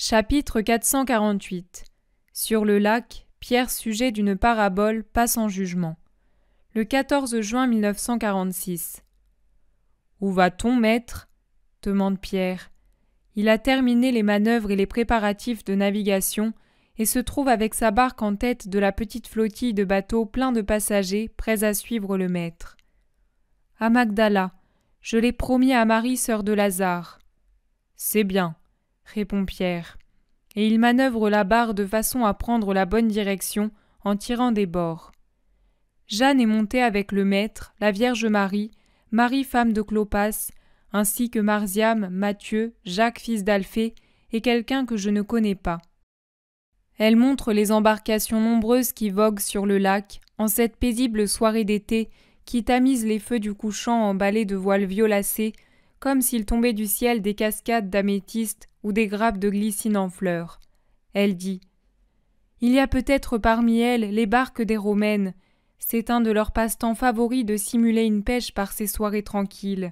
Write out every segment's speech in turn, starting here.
Chapitre 448 Sur le lac, Pierre, sujet d'une parabole, passe en jugement. Le 14 juin 1946. Où va-t-on, maître demande Pierre. Il a terminé les manœuvres et les préparatifs de navigation et se trouve avec sa barque en tête de la petite flottille de bateaux plein de passagers prêts à suivre le maître. À Magdala. Je l'ai promis à Marie, sœur de Lazare. C'est bien répond Pierre. Et il manœuvre la barre de façon à prendre la bonne direction en tirant des bords. Jeanne est montée avec le maître, la Vierge Marie, Marie femme de Clopas, ainsi que Marziam, Mathieu, Jacques fils d'Alphée et quelqu'un que je ne connais pas. Elle montre les embarcations nombreuses qui voguent sur le lac en cette paisible soirée d'été qui tamise les feux du couchant emballés de voiles violacées comme s'il tombait du ciel des cascades d'améthyste ou des grappes de glycine en fleurs. Elle dit Il y a peut-être parmi elles les barques des Romaines. C'est un de leurs passe-temps favoris de simuler une pêche par ces soirées tranquilles.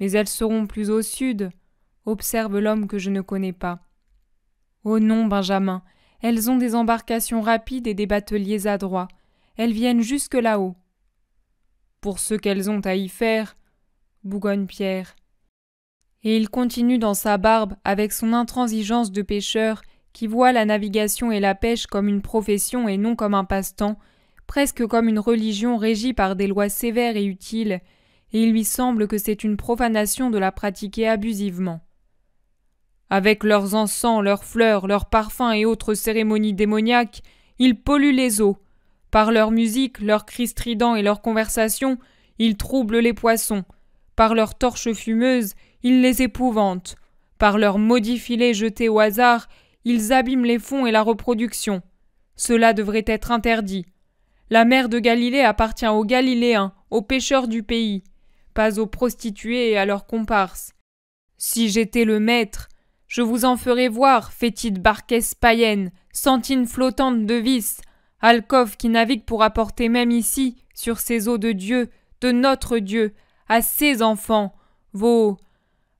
Mais elles seront plus au sud, observe l'homme que je ne connais pas. Oh non, Benjamin, elles ont des embarcations rapides et des bateliers adroits. Elles viennent jusque là-haut. Pour ce qu'elles ont à y faire, Bougonne-Pierre. Et il continue dans sa barbe avec son intransigeance de pêcheur qui voit la navigation et la pêche comme une profession et non comme un passe-temps, presque comme une religion régie par des lois sévères et utiles, et il lui semble que c'est une profanation de la pratiquer abusivement. Avec leurs encens, leurs fleurs, leurs parfums et autres cérémonies démoniaques, ils polluent les eaux. Par leur musique, leurs cris stridents et leurs conversations, ils troublent les poissons, par leurs torches fumeuses, ils les épouvantent. Par leurs maudits filets jetés au hasard, ils abîment les fonds et la reproduction. Cela devrait être interdit. La mer de Galilée appartient aux Galiléens, aux pêcheurs du pays, pas aux prostituées et à leurs comparses. Si j'étais le maître, je vous en ferais voir, fétide barquesse païenne, sentine flottante de vis, alcoves qui naviguent pour apporter même ici, sur ces eaux de Dieu, de notre Dieu, à ses enfants, vos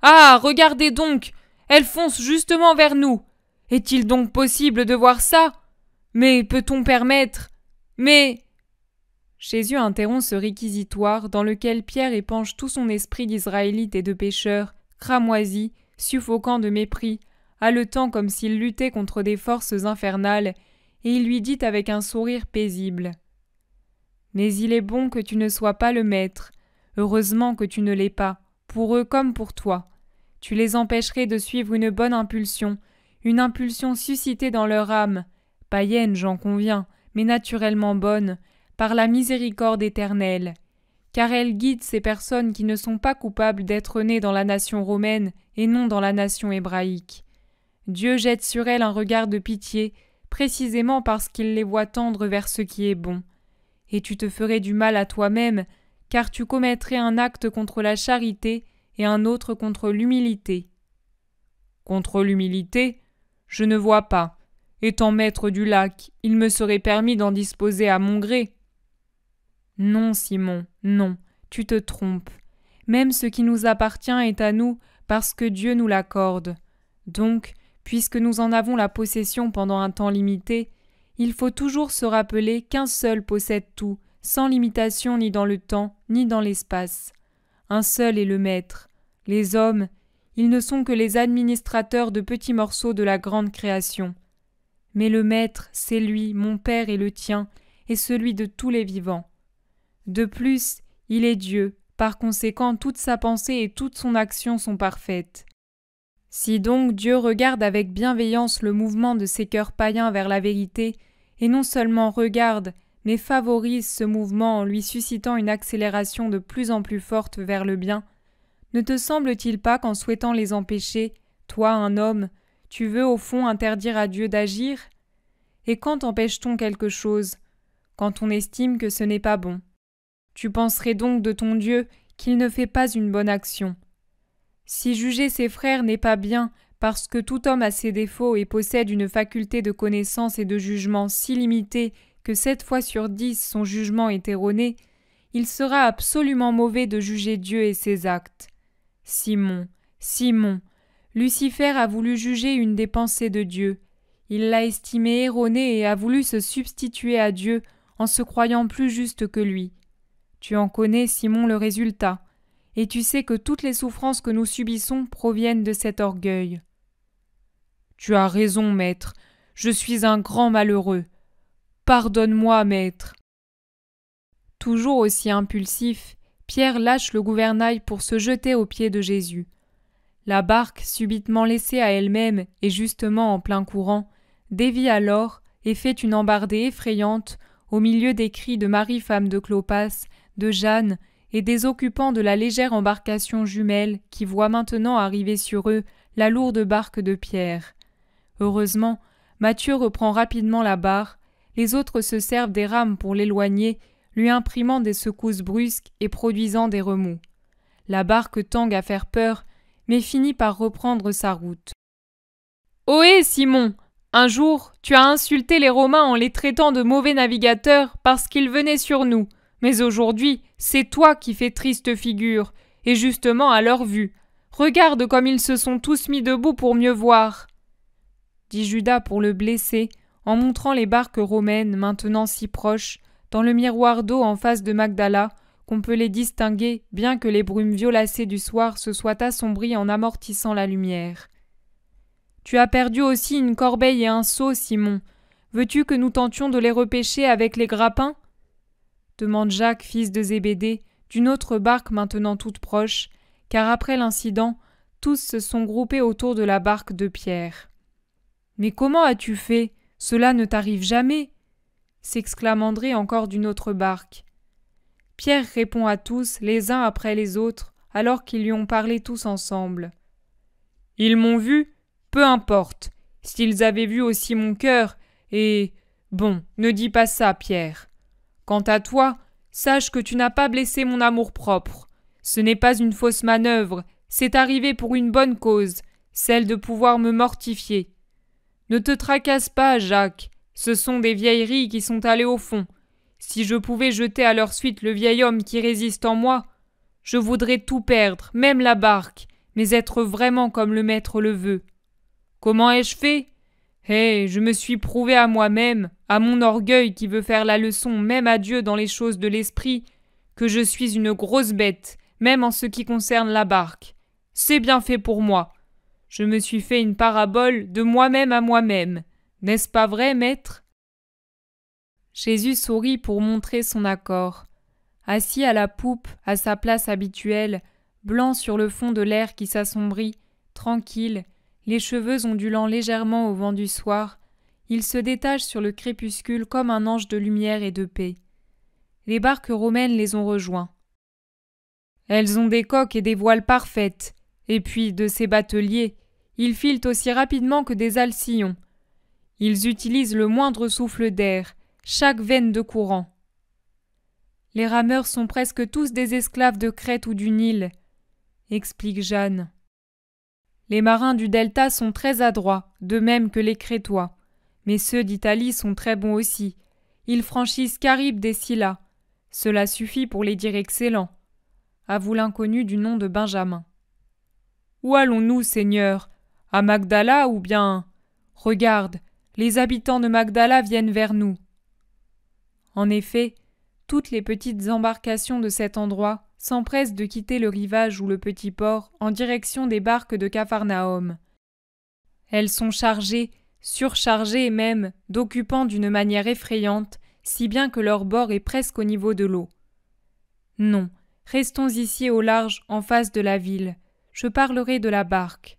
Ah. Regardez donc. Elles foncent justement vers nous. Est il donc possible de voir ça? Mais peut on permettre? Mais. Jésus interrompt ce réquisitoire dans lequel Pierre épanche tout son esprit d'israélite et de pêcheur, cramoisi, suffoquant de mépris, haletant comme s'il luttait contre des forces infernales, et il lui dit avec un sourire paisible. Mais il est bon que tu ne sois pas le maître, Heureusement que tu ne l'es pas, pour eux comme pour toi. Tu les empêcherais de suivre une bonne impulsion, une impulsion suscitée dans leur âme, païenne, j'en conviens, mais naturellement bonne, par la miséricorde éternelle. Car elle guide ces personnes qui ne sont pas coupables d'être nées dans la nation romaine et non dans la nation hébraïque. Dieu jette sur elles un regard de pitié, précisément parce qu'il les voit tendre vers ce qui est bon. Et tu te ferais du mal à toi-même car tu commettrais un acte contre la charité et un autre contre l'humilité. Contre l'humilité, je ne vois pas. Étant maître du lac, il me serait permis d'en disposer à mon gré. Non, Simon, non, tu te trompes. Même ce qui nous appartient est à nous parce que Dieu nous l'accorde. Donc, puisque nous en avons la possession pendant un temps limité, il faut toujours se rappeler qu'un seul possède tout, sans limitation ni dans le temps, ni dans l'espace. Un seul est le Maître. Les hommes, ils ne sont que les administrateurs de petits morceaux de la grande création. Mais le Maître, c'est lui, mon Père et le tien, et celui de tous les vivants. De plus, il est Dieu, par conséquent toute sa pensée et toute son action sont parfaites. Si donc Dieu regarde avec bienveillance le mouvement de ces cœurs païens vers la vérité, et non seulement regarde, mais favorise ce mouvement en lui suscitant une accélération de plus en plus forte vers le bien. Ne te semble-t-il pas qu'en souhaitant les empêcher, toi, un homme, tu veux au fond interdire à Dieu d'agir Et quand empêche-t-on quelque chose Quand on estime que ce n'est pas bon. Tu penserais donc de ton Dieu qu'il ne fait pas une bonne action. Si juger ses frères n'est pas bien, parce que tout homme a ses défauts et possède une faculté de connaissance et de jugement si limitée que sept fois sur dix son jugement est erroné, il sera absolument mauvais de juger Dieu et ses actes. Simon, Simon, Lucifer a voulu juger une des pensées de Dieu. Il l'a estimée erronée et a voulu se substituer à Dieu en se croyant plus juste que lui. Tu en connais, Simon, le résultat, et tu sais que toutes les souffrances que nous subissons proviennent de cet orgueil. Tu as raison, maître, je suis un grand malheureux. Pardonne-moi, maître. Toujours aussi impulsif, Pierre lâche le gouvernail pour se jeter aux pieds de Jésus. La barque, subitement laissée à elle-même et justement en plein courant, dévie alors et fait une embardée effrayante au milieu des cris de Marie femme de Clopas, de Jeanne et des occupants de la légère embarcation jumelle qui voit maintenant arriver sur eux la lourde barque de Pierre. Heureusement, Mathieu reprend rapidement la barre les autres se servent des rames pour l'éloigner, lui imprimant des secousses brusques et produisant des remous. La barque tangue à faire peur, mais finit par reprendre sa route. Ohé, Simon Un jour, tu as insulté les Romains en les traitant de mauvais navigateurs parce qu'ils venaient sur nous. Mais aujourd'hui, c'est toi qui fais triste figure, et justement à leur vue. Regarde comme ils se sont tous mis debout pour mieux voir. Dit Judas pour le blesser, en montrant les barques romaines maintenant si proches, dans le miroir d'eau en face de Magdala, qu'on peut les distinguer, bien que les brumes violacées du soir se soient assombries en amortissant la lumière. Tu as perdu aussi une corbeille et un seau, Simon. Veux-tu que nous tentions de les repêcher avec les grappins demande Jacques, fils de Zébédée, d'une autre barque maintenant toute proche, car après l'incident, tous se sont groupés autour de la barque de Pierre. Mais comment as-tu fait cela ne t'arrive jamais s'exclame André encore d'une autre barque. Pierre répond à tous, les uns après les autres, alors qu'ils lui ont parlé tous ensemble. Ils m'ont vu, peu importe. S'ils avaient vu aussi mon cœur, et. Bon, ne dis pas ça, Pierre. Quant à toi, sache que tu n'as pas blessé mon amour-propre. Ce n'est pas une fausse manœuvre, c'est arrivé pour une bonne cause, celle de pouvoir me mortifier. Ne te tracasse pas, Jacques. Ce sont des vieilleries qui sont allées au fond. Si je pouvais jeter à leur suite le vieil homme qui résiste en moi, je voudrais tout perdre, même la barque, mais être vraiment comme le maître le veut. Comment ai-je fait Eh, je me suis prouvé à moi-même, à mon orgueil qui veut faire la leçon même à Dieu dans les choses de l'esprit, que je suis une grosse bête, même en ce qui concerne la barque. C'est bien fait pour moi. Je me suis fait une parabole de moi-même à moi-même. N'est-ce pas vrai, maître Jésus sourit pour montrer son accord. Assis à la poupe, à sa place habituelle, blanc sur le fond de l'air qui s'assombrit, tranquille, les cheveux ondulant légèrement au vent du soir, il se détache sur le crépuscule comme un ange de lumière et de paix. Les barques romaines les ont rejoints. Elles ont des coques et des voiles parfaites, et puis de ces bateliers, ils filent aussi rapidement que des alcyons. Ils utilisent le moindre souffle d'air, chaque veine de courant. Les rameurs sont presque tous des esclaves de Crète ou du Nil, explique Jeanne. Les marins du delta sont très adroits, de même que les Crétois, mais ceux d'Italie sont très bons aussi. Ils franchissent Caribe des Scylla. Cela suffit pour les dire excellents. vous l'inconnu du nom de Benjamin. Où allons-nous, Seigneur à Magdala ou bien Regarde, les habitants de Magdala viennent vers nous. En effet, toutes les petites embarcations de cet endroit s'empressent de quitter le rivage ou le petit port en direction des barques de Capharnaüm. Elles sont chargées, surchargées même, d'occupants d'une manière effrayante, si bien que leur bord est presque au niveau de l'eau. Non, restons ici au large en face de la ville. Je parlerai de la barque.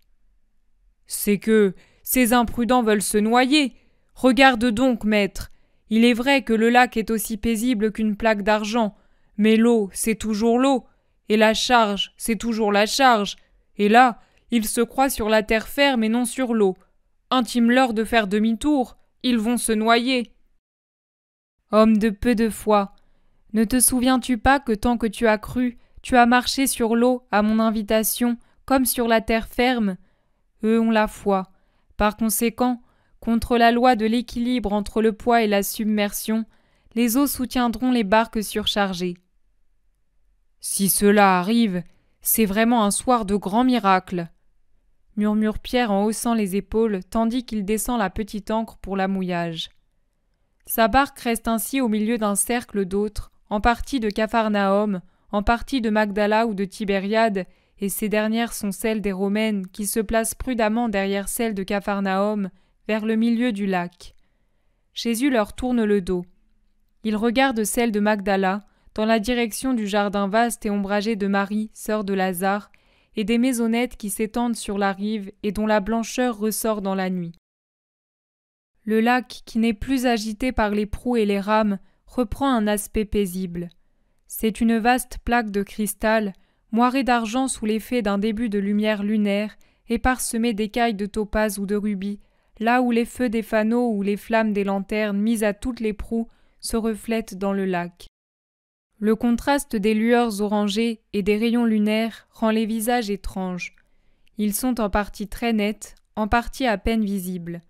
C'est que ces imprudents veulent se noyer. Regarde donc, maître. Il est vrai que le lac est aussi paisible qu'une plaque d'argent, mais l'eau, c'est toujours l'eau, et la charge, c'est toujours la charge. Et là, ils se croient sur la terre ferme et non sur l'eau. Intime-leur de faire demi-tour, ils vont se noyer. Homme de peu de foi, ne te souviens-tu pas que tant que tu as cru, tu as marché sur l'eau à mon invitation, comme sur la terre ferme, eux ont la foi. Par conséquent, contre la loi de l'équilibre entre le poids et la submersion, les eaux soutiendront les barques surchargées. Si cela arrive, c'est vraiment un soir de grand miracle, murmure Pierre en haussant les épaules tandis qu'il descend la petite ancre pour la mouillage. Sa barque reste ainsi au milieu d'un cercle d'autres, en partie de Capharnaüm, en partie de Magdala ou de Tibériade, et ces dernières sont celles des Romaines qui se placent prudemment derrière celles de Capharnaüm, vers le milieu du lac. Jésus leur tourne le dos. Il regarde celles de Magdala, dans la direction du jardin vaste et ombragé de Marie, sœur de Lazare, et des maisonnettes qui s'étendent sur la rive et dont la blancheur ressort dans la nuit. Le lac, qui n'est plus agité par les proues et les rames, reprend un aspect paisible. C'est une vaste plaque de cristal, moiré d'argent sous l'effet d'un début de lumière lunaire, et parsemé d'écailles de topaz ou de rubis, là où les feux des fanaux ou les flammes des lanternes mises à toutes les proues se reflètent dans le lac. Le contraste des lueurs orangées et des rayons lunaires rend les visages étranges. Ils sont en partie très nets, en partie à peine visibles.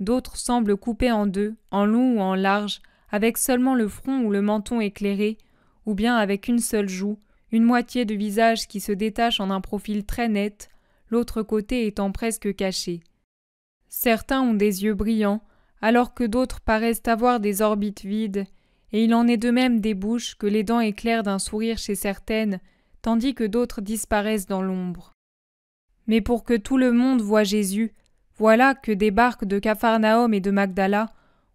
D'autres semblent coupés en deux, en long ou en large, avec seulement le front ou le menton éclairé, ou bien avec une seule joue, une moitié de visage qui se détache en un profil très net, l'autre côté étant presque caché. Certains ont des yeux brillants, alors que d'autres paraissent avoir des orbites vides, et il en est de même des bouches que les dents éclairent d'un sourire chez certaines, tandis que d'autres disparaissent dans l'ombre. Mais pour que tout le monde voie Jésus, voilà que des barques de Capharnaüm et de Magdala,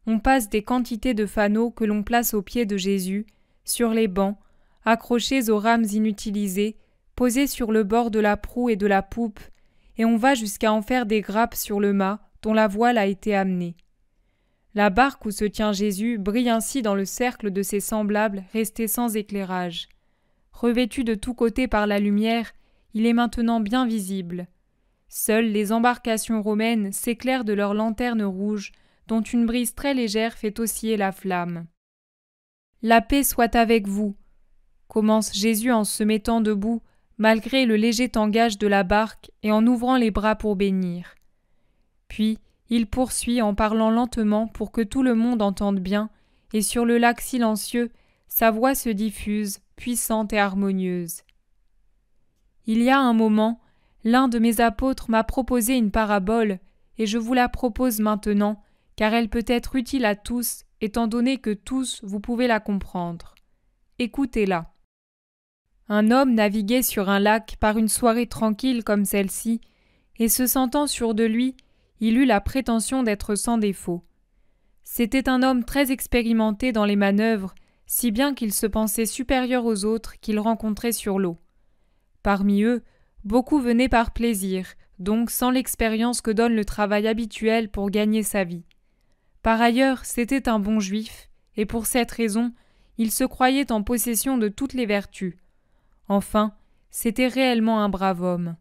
on passe des quantités de fanaux que l'on place aux pieds de Jésus, sur les bancs, accrochés aux rames inutilisées, posés sur le bord de la proue et de la poupe, et on va jusqu'à en faire des grappes sur le mât dont la voile a été amenée. La barque où se tient Jésus brille ainsi dans le cercle de ses semblables restés sans éclairage. Revêtu de tous côtés par la lumière, il est maintenant bien visible. Seules les embarcations romaines s'éclairent de leurs lanternes rouges, dont une brise très légère fait osciller la flamme. La paix soit avec vous commence Jésus en se mettant debout, malgré le léger tangage de la barque et en ouvrant les bras pour bénir. Puis il poursuit en parlant lentement pour que tout le monde entende bien, et sur le lac silencieux, sa voix se diffuse, puissante et harmonieuse. Il y a un moment, l'un de mes apôtres m'a proposé une parabole, et je vous la propose maintenant, car elle peut être utile à tous, étant donné que tous vous pouvez la comprendre. Écoutez-la. Un homme naviguait sur un lac par une soirée tranquille comme celle-ci, et se sentant sûr de lui, il eut la prétention d'être sans défaut. C'était un homme très expérimenté dans les manœuvres, si bien qu'il se pensait supérieur aux autres qu'il rencontrait sur l'eau. Parmi eux, beaucoup venaient par plaisir, donc sans l'expérience que donne le travail habituel pour gagner sa vie. Par ailleurs, c'était un bon juif, et pour cette raison, il se croyait en possession de toutes les vertus. Enfin, c'était réellement un brave homme.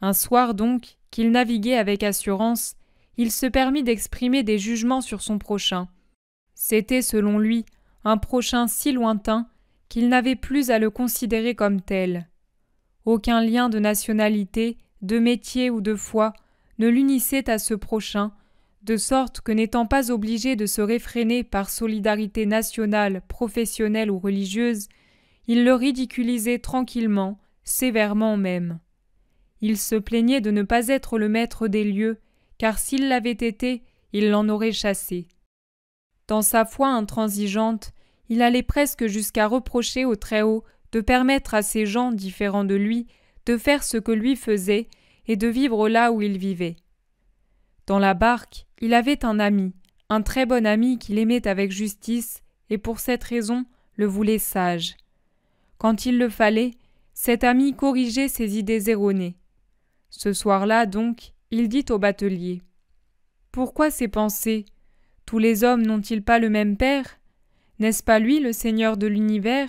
Un soir donc, qu'il naviguait avec assurance, il se permit d'exprimer des jugements sur son prochain. C'était, selon lui, un prochain si lointain qu'il n'avait plus à le considérer comme tel. Aucun lien de nationalité, de métier ou de foi ne l'unissait à ce prochain, de sorte que n'étant pas obligé de se réfréner par solidarité nationale, professionnelle ou religieuse, il le ridiculisait tranquillement, sévèrement même. Il se plaignait de ne pas être le maître des lieux, car s'il l'avait été, il l'en aurait chassé. Dans sa foi intransigeante, il allait presque jusqu'à reprocher au Très-Haut de permettre à ces gens différents de lui de faire ce que lui faisait et de vivre là où il vivait. Dans la barque, il avait un ami, un très bon ami qu'il aimait avec justice et pour cette raison le voulait sage. Quand il le fallait, cet ami corrigeait ses idées erronées. Ce soir-là, donc, il dit au batelier Pourquoi ces pensées Tous les hommes n'ont-ils pas le même Père N'est-ce pas lui le Seigneur de l'univers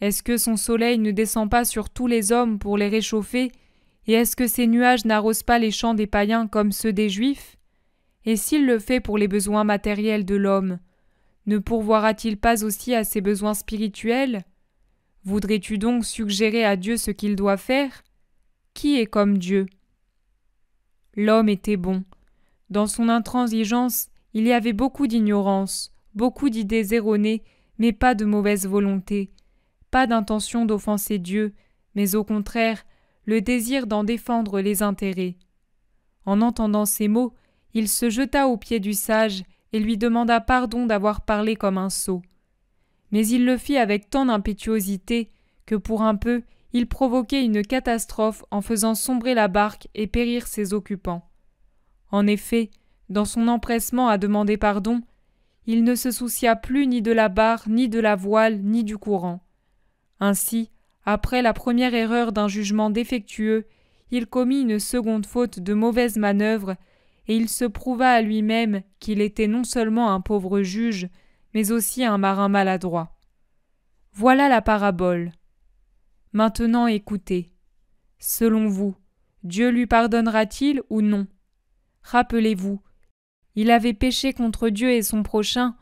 Est-ce que son soleil ne descend pas sur tous les hommes pour les réchauffer Et est-ce que ses nuages n'arrosent pas les champs des païens comme ceux des Juifs Et s'il le fait pour les besoins matériels de l'homme, ne pourvoira-t-il pas aussi à ses besoins spirituels Voudrais-tu donc suggérer à Dieu ce qu'il doit faire Qui est comme Dieu L'homme était bon. Dans son intransigeance, il y avait beaucoup d'ignorance, beaucoup d'idées erronées, mais pas de mauvaise volonté, pas d'intention d'offenser Dieu, mais au contraire, le désir d'en défendre les intérêts. En entendant ces mots, il se jeta aux pieds du sage et lui demanda pardon d'avoir parlé comme un sot mais il le fit avec tant d'impétuosité que pour un peu il provoquait une catastrophe en faisant sombrer la barque et périr ses occupants. En effet, dans son empressement à demander pardon, il ne se soucia plus ni de la barre, ni de la voile, ni du courant. Ainsi, après la première erreur d'un jugement défectueux, il commit une seconde faute de mauvaise manœuvre, et il se prouva à lui-même qu'il était non seulement un pauvre juge, mais aussi un marin maladroit. Voilà la parabole. Maintenant écoutez. Selon vous, Dieu lui pardonnera-t-il ou non Rappelez-vous, il avait péché contre Dieu et son prochain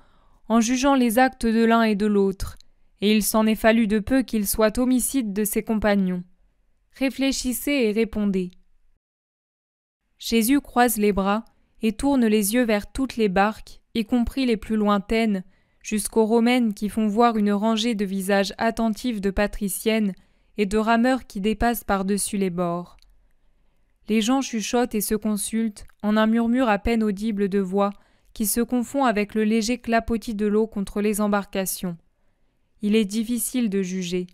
en jugeant les actes de l'un et de l'autre, et il s'en est fallu de peu qu'il soit homicide de ses compagnons. Réfléchissez et répondez. Jésus croise les bras et tourne les yeux vers toutes les barques, y compris les plus lointaines, jusqu'aux romaines qui font voir une rangée de visages attentifs de patriciennes et de rameurs qui dépassent par-dessus les bords. Les gens chuchotent et se consultent en un murmure à peine audible de voix qui se confond avec le léger clapotis de l'eau contre les embarcations. Il est difficile de juger.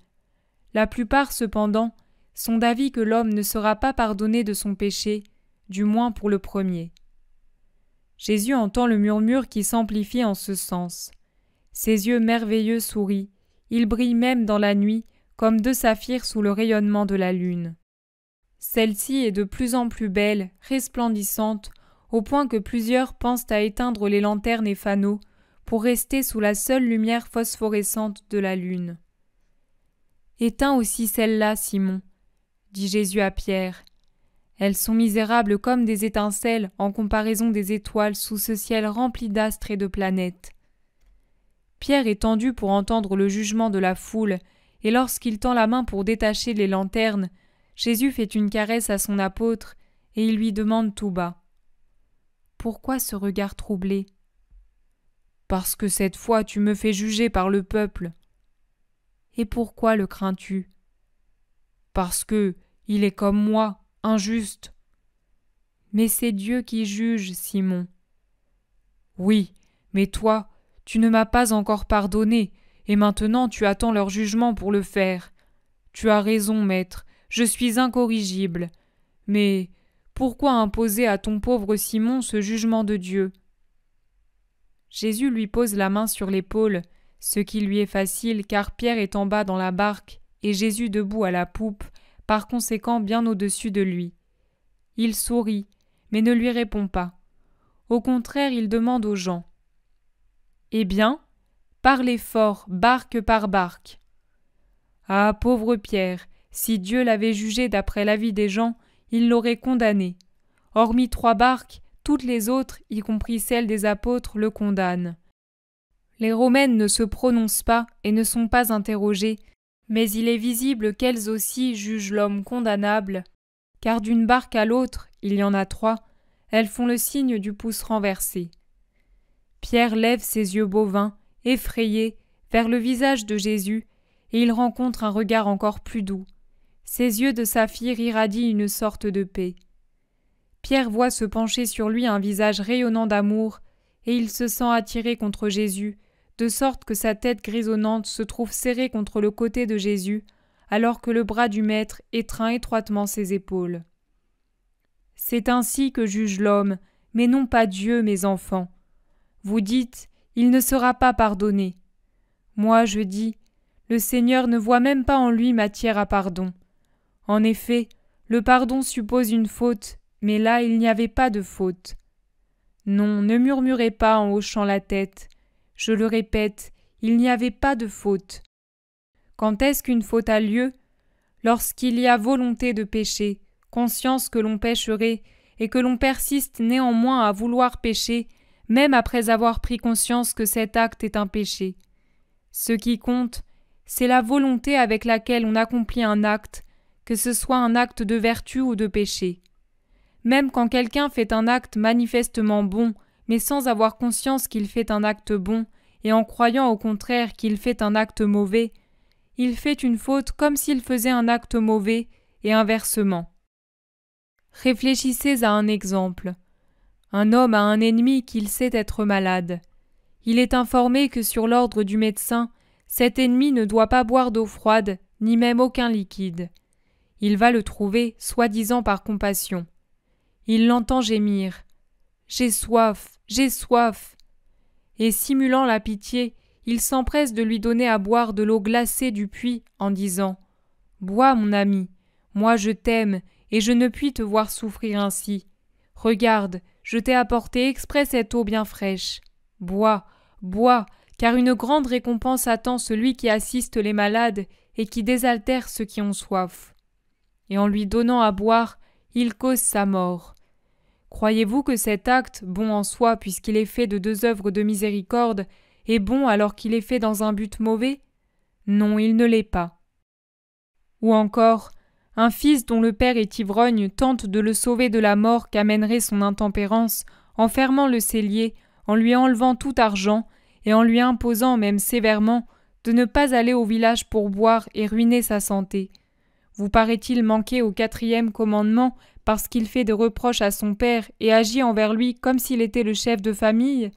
La plupart, cependant, sont d'avis que l'homme ne sera pas pardonné de son péché, du moins pour le premier. Jésus entend le murmure qui s'amplifie en ce sens. Ses yeux merveilleux sourient, ils brillent même dans la nuit, comme deux saphirs sous le rayonnement de la lune. Celle-ci est de plus en plus belle, resplendissante, au point que plusieurs pensent à éteindre les lanternes et fanaux pour rester sous la seule lumière phosphorescente de la lune. Éteins aussi celle-là, Simon, dit Jésus à Pierre. Elles sont misérables comme des étincelles en comparaison des étoiles sous ce ciel rempli d'astres et de planètes. Pierre est tendu pour entendre le jugement de la foule, et lorsqu'il tend la main pour détacher les lanternes, Jésus fait une caresse à son apôtre, et il lui demande tout bas. Pourquoi ce regard troublé Parce que cette fois tu me fais juger par le peuple. Et pourquoi le crains-tu Parce que il est comme moi, injuste. Mais c'est Dieu qui juge, Simon. Oui, mais toi, tu ne m'as pas encore pardonné, et maintenant tu attends leur jugement pour le faire. Tu as raison, maître, je suis incorrigible. Mais pourquoi imposer à ton pauvre Simon ce jugement de Dieu Jésus lui pose la main sur l'épaule, ce qui lui est facile car Pierre est en bas dans la barque et Jésus debout à la poupe, par conséquent bien au-dessus de lui. Il sourit, mais ne lui répond pas. Au contraire, il demande aux gens eh bien, parlez fort, barque par barque. Ah, pauvre Pierre, si Dieu l'avait jugé d'après l'avis des gens, il l'aurait condamné. Hormis trois barques, toutes les autres, y compris celles des apôtres, le condamnent. Les romaines ne se prononcent pas et ne sont pas interrogées, mais il est visible qu'elles aussi jugent l'homme condamnable, car d'une barque à l'autre, il y en a trois, elles font le signe du pouce renversé. Pierre lève ses yeux bovins, effrayés, vers le visage de Jésus, et il rencontre un regard encore plus doux. Ses yeux de saphir irradient une sorte de paix. Pierre voit se pencher sur lui un visage rayonnant d'amour, et il se sent attiré contre Jésus, de sorte que sa tête grisonnante se trouve serrée contre le côté de Jésus, alors que le bras du Maître étreint étroitement ses épaules. C'est ainsi que juge l'homme, mais non pas Dieu, mes enfants. Vous dites Il ne sera pas pardonné. Moi je dis Le Seigneur ne voit même pas en lui matière à pardon. En effet, le pardon suppose une faute, mais là il n'y avait pas de faute. Non, ne murmurez pas en hochant la tête. Je le répète, il n'y avait pas de faute. Quand est-ce qu'une faute a lieu Lorsqu'il y a volonté de pécher, conscience que l'on pécherait, et que l'on persiste néanmoins à vouloir pécher, même après avoir pris conscience que cet acte est un péché. Ce qui compte, c'est la volonté avec laquelle on accomplit un acte, que ce soit un acte de vertu ou de péché. Même quand quelqu'un fait un acte manifestement bon, mais sans avoir conscience qu'il fait un acte bon, et en croyant au contraire qu'il fait un acte mauvais, il fait une faute comme s'il faisait un acte mauvais, et inversement. Réfléchissez à un exemple. Un homme a un ennemi qu'il sait être malade. Il est informé que sur l'ordre du médecin, cet ennemi ne doit pas boire d'eau froide, ni même aucun liquide. Il va le trouver, soi-disant par compassion. Il l'entend gémir. J'ai soif, j'ai soif. Et simulant la pitié, il s'empresse de lui donner à boire de l'eau glacée du puits en disant Bois, mon ami, moi je t'aime et je ne puis te voir souffrir ainsi. Regarde, je t'ai apporté exprès cette eau bien fraîche. Bois, bois, car une grande récompense attend celui qui assiste les malades et qui désaltère ceux qui ont soif. Et en lui donnant à boire, il cause sa mort. Croyez-vous que cet acte, bon en soi puisqu'il est fait de deux œuvres de miséricorde, est bon alors qu'il est fait dans un but mauvais Non, il ne l'est pas. Ou encore, un fils dont le père est ivrogne tente de le sauver de la mort qu'amènerait son intempérance en fermant le cellier, en lui enlevant tout argent, et en lui imposant même sévèrement de ne pas aller au village pour boire et ruiner sa santé. Vous paraît-il manquer au quatrième commandement parce qu'il fait des reproches à son père et agit envers lui comme s'il était le chef de famille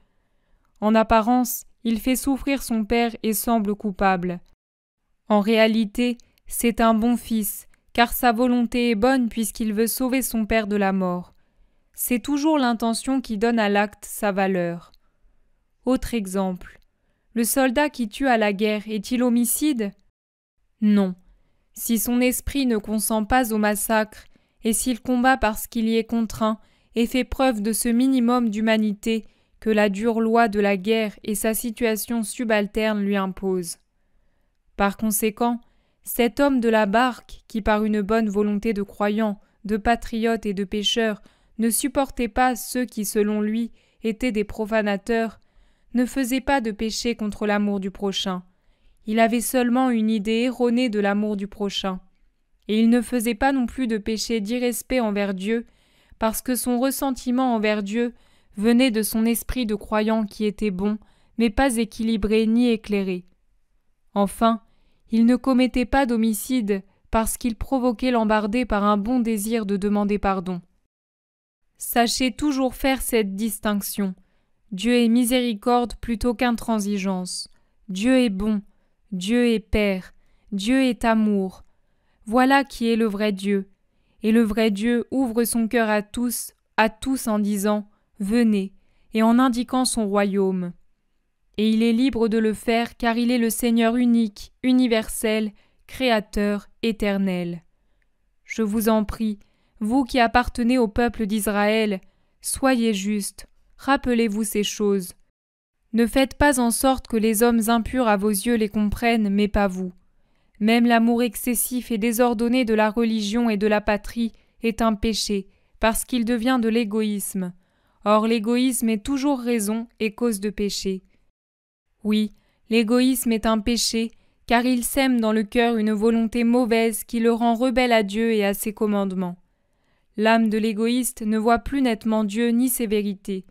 En apparence, il fait souffrir son père et semble coupable. En réalité, c'est un bon fils, car sa volonté est bonne puisqu'il veut sauver son Père de la mort. C'est toujours l'intention qui donne à l'acte sa valeur. Autre exemple. Le soldat qui tue à la guerre est-il homicide Non. Si son esprit ne consent pas au massacre, et s'il combat parce qu'il y est contraint, et fait preuve de ce minimum d'humanité que la dure loi de la guerre et sa situation subalterne lui imposent. Par conséquent, cet homme de la barque, qui par une bonne volonté de croyant, de patriote et de pêcheur, ne supportait pas ceux qui, selon lui, étaient des profanateurs, ne faisait pas de péché contre l'amour du prochain. Il avait seulement une idée erronée de l'amour du prochain. Et il ne faisait pas non plus de péché d'irrespect envers Dieu, parce que son ressentiment envers Dieu venait de son esprit de croyant qui était bon, mais pas équilibré ni éclairé. Enfin, il ne commettait pas d'homicide parce qu'il provoquait l'embardé par un bon désir de demander pardon. Sachez toujours faire cette distinction. Dieu est miséricorde plutôt qu'intransigeance. Dieu est bon. Dieu est Père. Dieu est amour. Voilà qui est le vrai Dieu. Et le vrai Dieu ouvre son cœur à tous, à tous en disant Venez, et en indiquant son royaume et il est libre de le faire car il est le Seigneur unique, universel, créateur, éternel. Je vous en prie, vous qui appartenez au peuple d'Israël, soyez juste, rappelez-vous ces choses. Ne faites pas en sorte que les hommes impurs à vos yeux les comprennent, mais pas vous. Même l'amour excessif et désordonné de la religion et de la patrie est un péché, parce qu'il devient de l'égoïsme. Or l'égoïsme est toujours raison et cause de péché. Oui, l'égoïsme est un péché, car il sème dans le cœur une volonté mauvaise qui le rend rebelle à Dieu et à ses commandements. L'âme de l'égoïste ne voit plus nettement Dieu ni ses vérités.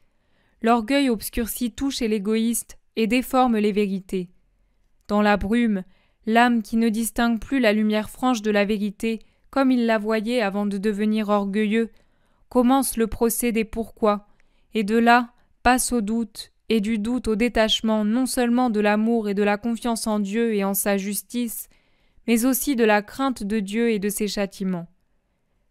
L'orgueil obscurcit tout chez l'égoïste et déforme les vérités. Dans la brume, l'âme qui ne distingue plus la lumière franche de la vérité, comme il la voyait avant de devenir orgueilleux, commence le procès des pourquoi, et de là passe au doute et du doute au détachement non seulement de l'amour et de la confiance en Dieu et en sa justice, mais aussi de la crainte de Dieu et de ses châtiments.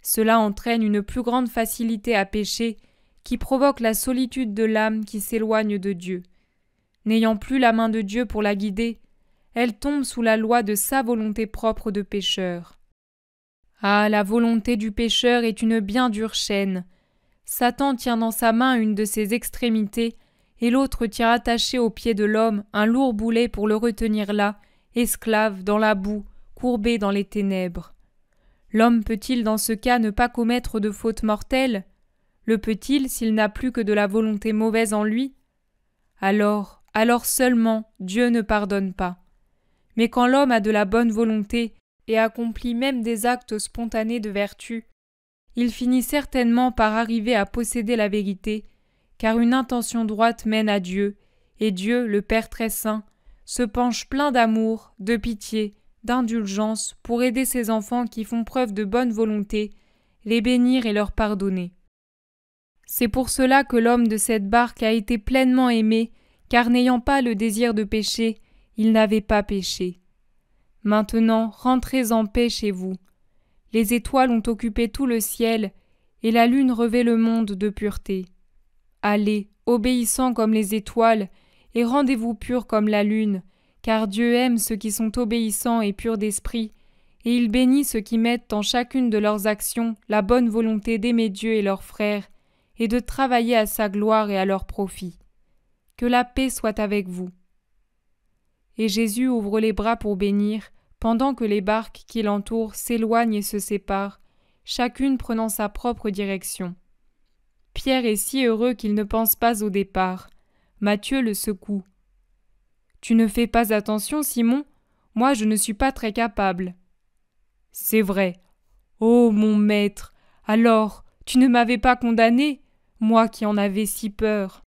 Cela entraîne une plus grande facilité à pécher, qui provoque la solitude de l'âme qui s'éloigne de Dieu. N'ayant plus la main de Dieu pour la guider, elle tombe sous la loi de sa volonté propre de pécheur. Ah, la volonté du pécheur est une bien dure chaîne. Satan tient dans sa main une de ses extrémités et l'autre tient attaché au pied de l'homme un lourd boulet pour le retenir là, esclave dans la boue, courbé dans les ténèbres. L'homme peut-il dans ce cas ne pas commettre de fautes mortelles Le peut-il s'il n'a plus que de la volonté mauvaise en lui Alors, alors seulement Dieu ne pardonne pas. Mais quand l'homme a de la bonne volonté et accomplit même des actes spontanés de vertu, il finit certainement par arriver à posséder la vérité car une intention droite mène à Dieu, et Dieu, le Père très saint, se penche plein d'amour, de pitié, d'indulgence pour aider ses enfants qui font preuve de bonne volonté, les bénir et leur pardonner. C'est pour cela que l'homme de cette barque a été pleinement aimé, car n'ayant pas le désir de pécher, il n'avait pas péché. Maintenant, rentrez en paix chez vous. Les étoiles ont occupé tout le ciel, et la lune revêt le monde de pureté. Allez, obéissant comme les étoiles, et rendez-vous purs comme la lune, car Dieu aime ceux qui sont obéissants et purs d'esprit, et il bénit ceux qui mettent en chacune de leurs actions la bonne volonté d'aimer Dieu et leurs frères, et de travailler à sa gloire et à leur profit. Que la paix soit avec vous. Et Jésus ouvre les bras pour bénir, pendant que les barques qui l'entourent s'éloignent et se séparent, chacune prenant sa propre direction. Pierre est si heureux qu'il ne pense pas au départ. Mathieu le secoue. Tu ne fais pas attention, Simon. Moi, je ne suis pas très capable. C'est vrai. Oh, mon maître. Alors, tu ne m'avais pas condamné, moi qui en avais si peur.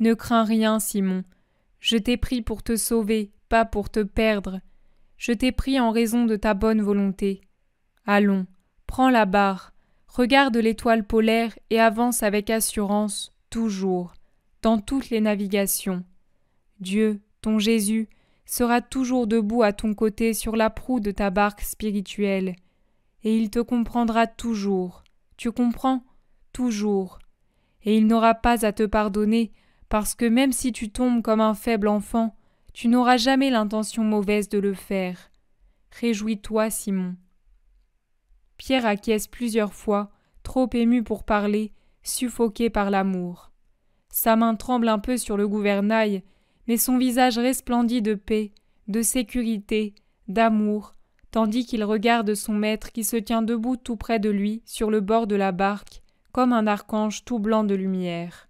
Ne crains rien, Simon. Je t'ai pris pour te sauver, pas pour te perdre. Je t'ai pris en raison de ta bonne volonté. Allons, prends la barre regarde l'étoile polaire et avance avec assurance, toujours, dans toutes les navigations. Dieu, ton Jésus, sera toujours debout à ton côté sur la proue de ta barque spirituelle, et il te comprendra toujours, tu comprends, toujours, et il n'aura pas à te pardonner, parce que même si tu tombes comme un faible enfant, tu n'auras jamais l'intention mauvaise de le faire. Réjouis-toi, Simon. Pierre acquiesce plusieurs fois, trop ému pour parler, suffoqué par l'amour. Sa main tremble un peu sur le gouvernail, mais son visage resplendit de paix, de sécurité, d'amour, tandis qu'il regarde son maître qui se tient debout tout près de lui sur le bord de la barque, comme un archange tout blanc de lumière.